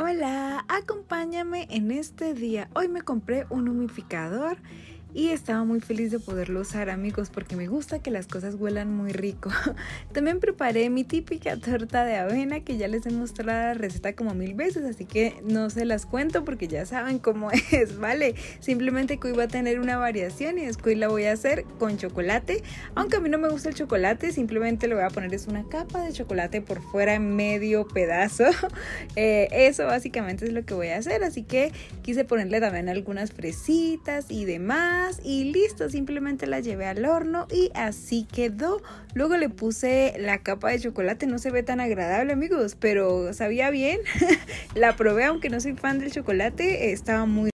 Hola, acompáñame en este día. Hoy me compré un humificador y estaba muy feliz de poderlo usar amigos porque me gusta que las cosas huelan muy rico. También preparé mi típica torta de avena que ya les he mostrado la receta como mil veces, así que no se las cuento porque ya saben cómo es, ¿vale? Simplemente que hoy a tener una variación y después la voy a hacer con chocolate, aunque a mí no me gusta el chocolate, simplemente lo voy a poner es una capa de chocolate por fuera en medio pedazo. Eh, eso básicamente es lo que voy a hacer, así que quise ponerle también algunas fresitas y demás y listo, simplemente la llevé al horno y así quedó. Luego le puse la capa de chocolate, no se ve tan agradable amigos, pero sabía bien, la probé aunque no soy fan del chocolate, estaba muy